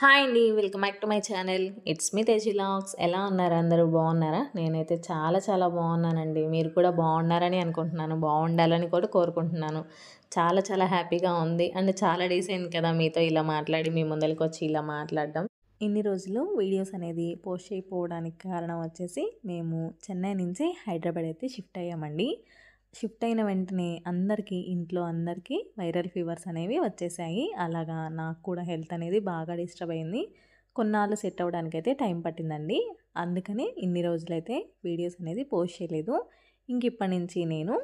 hi అండి welcome back to my channel it's me logs ఎలా ఉన్నారు అందరూ బాగున్నారా నేనైతే చాలా చాలా బాగున్నానండి మీరు కూడా బాగున్నారని అనుకుంటున్నాను బాగుండాలని కూడా కోరుకుంటున్నాను చాలా చాలా హ్యాపీగా ఉంది అండ్ చాలా డేస్ అయింది కదా మీతో ఇలా మాట్లాడి మీ ముందరికి వచ్చి ఇలా మాట్లాడడం ఇన్ని రోజులు వీడియోస్ అనేది పోస్ట్ అయిపోవడానికి కారణం వచ్చేసి మేము చెన్నై నుంచి హైదరాబాద్ అయితే షిఫ్ట్ అయ్యామండి షిఫ్ట్ అయిన వెంటనే అందరికీ ఇంట్లో అందరికీ వైరల్ ఫీవర్స్ అనేవి వచ్చేసాయి అలాగా నాకు కూడా హెల్త్ అనేది బాగా డిస్టర్బ్ అయింది కొన్నాళ్ళు సెట్ అవ్వడానికైతే టైం పట్టిందండి అందుకని ఇన్ని రోజులైతే వీడియోస్ అనేది పోస్ట్ చేయలేదు ఇంక ఇప్పటి నుంచి నేను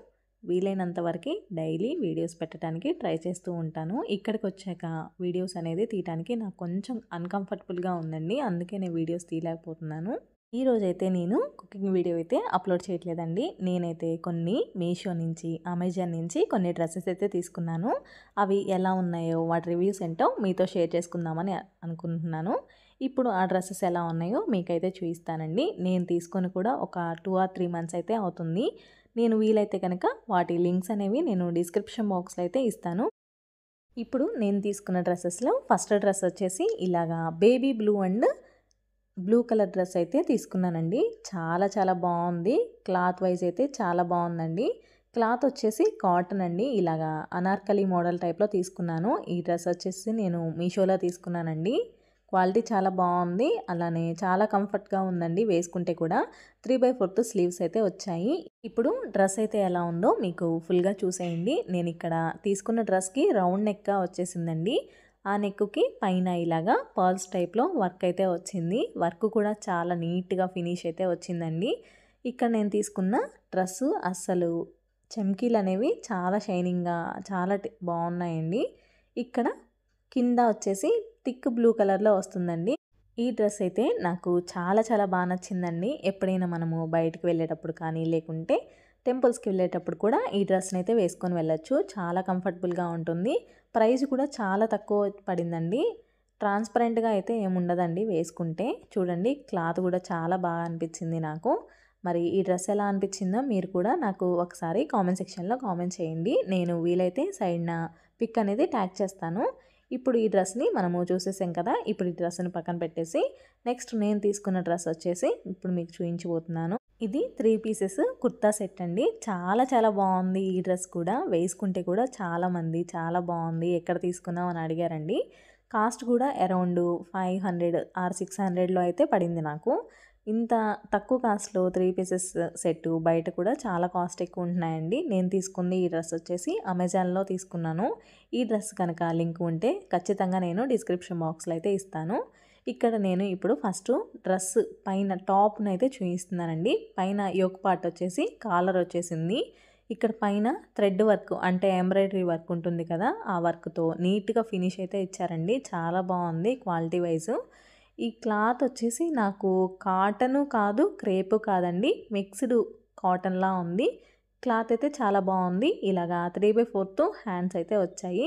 వీలైనంత వరకు డైలీ వీడియోస్ పెట్టడానికి ట్రై చేస్తూ ఉంటాను ఇక్కడికి వచ్చాక వీడియోస్ అనేది తీయడానికి నాకు కొంచెం అన్కంఫర్టబుల్గా ఉందండి అందుకే నేను వీడియోస్ తీయలేకపోతున్నాను ఈ రోజైతే నేను కుకింగ్ వీడియో అయితే అప్లోడ్ చేయట్లేదండి నేనైతే కొన్ని మీషో నుంచి అమెజాన్ నుంచి కొన్ని డ్రెస్సెస్ అయితే తీసుకున్నాను అవి ఎలా ఉన్నాయో వాటి రివ్యూస్ ఏంటో మీతో షేర్ చేసుకుందామని అనుకుంటున్నాను ఇప్పుడు ఆ డ్రెస్సెస్ ఎలా ఉన్నాయో మీకైతే చూపిస్తానండి నేను తీసుకొని కూడా ఒక టూ ఆర్ త్రీ మంత్స్ అయితే అవుతుంది నేను వీలైతే కనుక వాటి లింక్స్ అనేవి నేను డిస్క్రిప్షన్ బాక్స్లో అయితే ఇస్తాను ఇప్పుడు నేను తీసుకున్న డ్రెస్సెస్లో ఫస్ట్ డ్రెస్ వచ్చేసి ఇలాగా baby blue and blue colour dress అయితే తీసుకున్నానండి చాలా చాలా బాగుంది క్లాత్ వైజ్ అయితే చాలా బాగుందండి క్లాత్ వచ్చేసి కాటన్ అండి ఇలాగా అనార్కలి మోడల్ టైప్లో తీసుకున్నాను ఈ డ్రెస్ వచ్చేసి నేను మీషోలో తీసుకున్నానండి క్వాలిటీ చాలా బాగుంది అలానే చాలా కంఫర్ట్గా ఉందండి వేసుకుంటే కూడా త్రీ బై ఫోర్త్ స్లీవ్స్ అయితే వచ్చాయి ఇప్పుడు డ్రెస్ అయితే ఎలా ఉందో మీకు ఫుల్గా చూసేయండి నేను ఇక్కడ తీసుకున్న డ్రెస్కి రౌండ్ నెక్గా వచ్చేసిందండి ఆ నెక్కుకి పైన ఇలాగా పర్ల్స్ టైప్లో వర్క్ అయితే వచ్చింది వర్క్ కూడా చాలా నీట్గా ఫినిష్ అయితే వచ్చిందండి ఇక్కడ నేను తీసుకున్న డ్రెస్సు అస్సలు చెంకీలు అనేవి చాలా షైనింగ్గా చాలా బాగున్నాయండి ఇక్కడ కింద వచ్చేసి థిక్ బ్లూ కలర్లో వస్తుందండి ఈ డ్రెస్ అయితే నాకు చాలా చాలా బాగా నచ్చిందండి ఎప్పుడైనా మనము బయటకు వెళ్ళేటప్పుడు కానీ లేకుంటే టెంపుల్స్కి వెళ్ళేటప్పుడు కూడా ఈ డ్రెస్ని అయితే వేసుకొని వెళ్ళొచ్చు చాలా కంఫర్టబుల్గా ఉంటుంది ప్రైస్ కూడా చాలా తక్కువ పడిందండి ట్రాన్స్పరెంట్గా అయితే ఏముండదండి వేసుకుంటే చూడండి క్లాత్ కూడా చాలా బాగా అనిపించింది నాకు మరి ఈ డ్రెస్ ఎలా అనిపించిందో మీరు కూడా నాకు ఒకసారి కామెంట్ సెక్షన్లో కామెంట్ చేయండి నేను వీలైతే సైడ్న పిక్ అనేది ట్యాగ్ చేస్తాను ఇప్పుడు ఈ డ్రెస్ని మనము చూసేసాం కదా ఇప్పుడు ఈ డ్రెస్ని పక్కన పెట్టేసి నెక్స్ట్ నేను తీసుకున్న డ్రెస్ వచ్చేసి ఇప్పుడు మీకు చూపించిపోతున్నాను ఇది త్రీ పీసెస్ కుర్తా సెట్ అండి చాలా చాలా బాగుంది ఈ డ్రెస్ కూడా వేసుకుంటే కూడా చాలామంది చాలా బాగుంది ఎక్కడ తీసుకున్నాం అని అడిగారండి కాస్ట్ కూడా around five hundred or six హండ్రెడ్లో అయితే పడింది నాకు ఇంత తక్కువ కాస్ట్లో త్రీ పీసెస్ సెట్ బయట కూడా చాలా కాస్ట్ ఎక్కువ ఉంటున్నాయండి నేను తీసుకుంది ఈ డ్రెస్ వచ్చేసి అమెజాన్లో తీసుకున్నాను ఈ డ్రెస్ కనుక లింక్ ఉంటే ఖచ్చితంగా నేను డిస్క్రిప్షన్ బాక్స్లో అయితే ఇస్తాను ఇక్కడ నేను ఇప్పుడు ఫస్ట్ డ్రెస్ పైన టాప్ను అయితే చూపిస్తున్నానండి పైన యోక్ పార్ట్ వచ్చేసి కాలర్ వచ్చేసింది ఇక్కడ పైన థ్రెడ్ వర్క్ అంటే ఎంబ్రాయిడరీ వర్క్ ఉంటుంది కదా ఆ వర్క్తో నీట్గా ఫినిష్ అయితే ఇచ్చారండి చాలా బాగుంది క్వాలిటీ వైజ్ ఈ క్లాత్ వచ్చేసి నాకు కాటను కాదు క్రేపు కాదండి మిక్స్డ్ కాటన్లా ఉంది క్లాత్ అయితే చాలా బాగుంది ఇలాగా త్రీ బై ఫోర్త్ హ్యాండ్స్ అయితే వచ్చాయి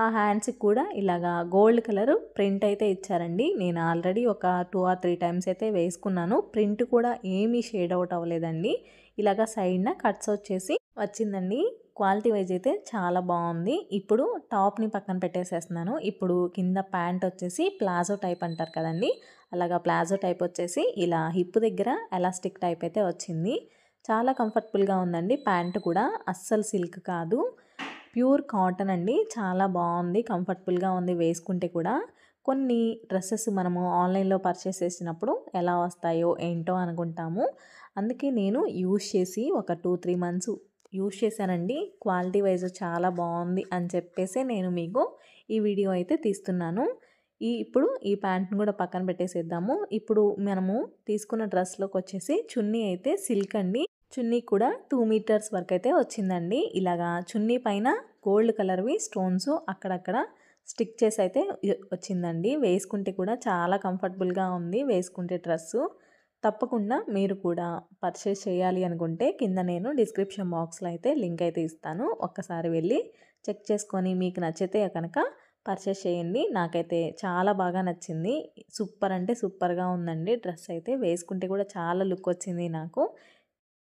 ఆ హ్యాండ్స్కి కూడా ఇలాగా గోల్డ్ కలర్ ప్రింట్ అయితే ఇచ్చారండి నేను ఆల్రెడీ ఒక టూ ఆర్ త్రీ టైమ్స్ అయితే వేసుకున్నాను ప్రింట్ కూడా ఏమీ షేడ్ అవుట్ అవ్వలేదండి ఇలాగ సైడ్న కట్స్ వచ్చేసి వచ్చిందండి క్వాలిటీ వైజ్ అయితే చాలా బాగుంది ఇప్పుడు టాప్ని పక్కన పెట్టేసేస్తున్నాను ఇప్పుడు కింద ప్యాంట్ వచ్చేసి ప్లాజో టైప్ అంటారు కదండి అలాగా ప్లాజో టైప్ వచ్చేసి ఇలా హిప్ దగ్గర ఎలాస్టిక్ టైప్ అయితే వచ్చింది చాలా కంఫర్టబుల్గా ఉందండి ప్యాంటు కూడా అస్సలు సిల్క్ కాదు ప్యూర్ కాటన్ అండి చాలా బాగుంది కంఫర్టబుల్గా ఉంది వేసుకుంటే కూడా కొన్ని డ్రెస్సెస్ మనము ఆన్లైన్లో పర్చేస్ చేసినప్పుడు ఎలా వస్తాయో ఏంటో అనుకుంటాము అందుకే నేను యూజ్ చేసి ఒక టూ త్రీ మంత్స్ యూజ్ చేశానండి క్వాలిటీ వైజ్ చాలా బాగుంది అని చెప్పేసి నేను మీకు ఈ వీడియో అయితే తీస్తున్నాను ఈ ఇప్పుడు ఈ ప్యాంట్ని కూడా పక్కన పెట్టేసేద్దాము ఇప్పుడు మనము తీసుకున్న డ్రెస్లోకి వచ్చేసి చున్నీ అయితే సిల్క్ అండి చున్నీ కూడా టూ మీటర్స్ వరకు అయితే వచ్చిందండి ఇలాగా చున్నీ పైన గోల్డ్ కలర్వి స్టోన్స్ అక్కడక్కడ స్టిక్ చేసి అయితే వచ్చిందండి వేసుకుంటే కూడా చాలా కంఫర్టబుల్గా ఉంది వేసుకుంటే డ్రెస్సు తప్పకుండా మీరు కూడా పర్చేస్ చేయాలి అనుకుంటే కింద నేను డిస్క్రిప్షన్ బాక్స్లో అయితే లింక్ అయితే ఇస్తాను ఒక్కసారి వెళ్ళి చెక్ చేసుకొని మీకు నచ్చితే కనుక పర్చేస్ చేయండి నాకైతే చాలా బాగా నచ్చింది సూపర్ అంటే సూపర్గా ఉందండి డ్రెస్ అయితే వేసుకుంటే కూడా చాలా లుక్ వచ్చింది నాకు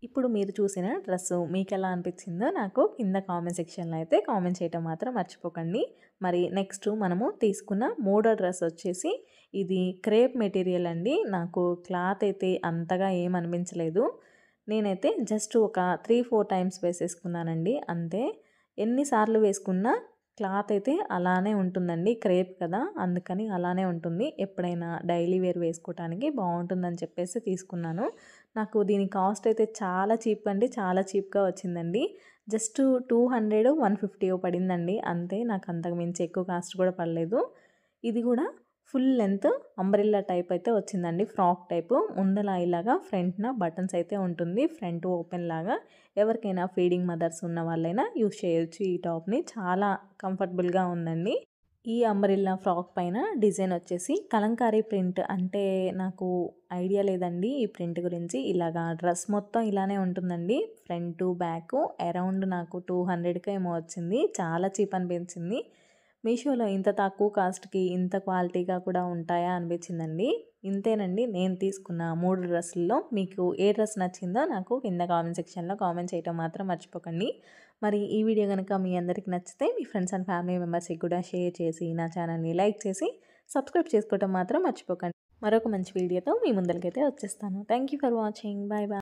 ఇప్పుడు మీరు చూసిన డ్రెస్ మీకు ఎలా అనిపించిందో నాకు కింద కామెంట్ సెక్షన్లో అయితే కామెంట్ చేయటం మాత్రం మర్చిపోకండి మరి నెక్స్ట్ మనము తీసుకున్న మూడో డ్రెస్ వచ్చేసి ఇది క్రేప్ మెటీరియల్ అండి నాకు క్లాత్ అయితే అంతగా ఏం అనిపించలేదు నేనైతే జస్ట్ ఒక త్రీ ఫోర్ టైమ్స్ వేసేసుకున్నానండి అంతే ఎన్నిసార్లు వేసుకున్నా క్లాత్ అయితే అలానే ఉంటుందండి క్రేప్ కదా అందుకని అలానే ఉంటుంది ఎప్పుడైనా డైలీ వేర్ వేసుకోవటానికి బాగుంటుందని చెప్పేసి తీసుకున్నాను నాకు దీని కాస్ట్ అయితే చాలా చీప్ అండి చాలా చీప్గా వచ్చిందండి just two hundred one fifty పడిందండి అంతే నాకు అంతకు మించి ఎక్కువ కాస్ట్ కూడా పడలేదు ఇది కూడా ఫుల్ లెంత్ అంబ్రెల్లా టైప్ అయితే వచ్చిందండి ఫ్రాక్ టైపు ముందలా ఇలాగా ఫ్రంట్న బటన్స్ అయితే ఉంటుంది ఫ్రంట్ ఓపెన్ లాగా ఎవరికైనా ఫీడింగ్ మదర్స్ ఉన్న వాళ్ళైనా యూజ్ చేయొచ్చు ఈ టాప్ని చాలా కంఫర్టబుల్గా ఉందండి ఈ అంబరిల్లా ఫ్రాక్ పైన డిజైన్ వచ్చేసి కలంకారీ ప్రింట్ అంటే నాకు ఐడియా లేదండి ఈ ప్రింట్ గురించి ఇలాగా డ్రెస్ మొత్తం ఇలానే ఉంటుందండి ఫ్రంట్ బ్యాక్ అరౌండ్ నాకు టూ హండ్రెడ్కి ఏమో వచ్చింది చాలా చీప్ అనిపించింది మీషోలో ఇంత తక్కువ కాస్ట్కి ఇంత క్వాలిటీగా కూడా ఉంటాయా అనిపించిందండి ఇంతేనండి నేను తీసుకున్న మూడు డ్రెస్సుల్లో మీకు ఏ డ్రెస్ నచ్చిందో నాకు కింద కామెంట్ సెక్షన్లో కామెంట్ చేయటం మాత్రం మర్చిపోకండి మరి ఈ వీడియో కనుక మీ అందరికీ నచ్చితే మీ ఫ్రెండ్స్ అండ్ ఫ్యామిలీ మెంబర్స్కి కూడా షేర్ చేసి నా ఛానల్ని లైక్ చేసి సబ్స్క్రైబ్ చేసుకోవటం మాత్రం మర్చిపోకండి మరొక మంచి వీడియోతో మీ ముందరికైతే వచ్చేస్తాను thank for watching bye bye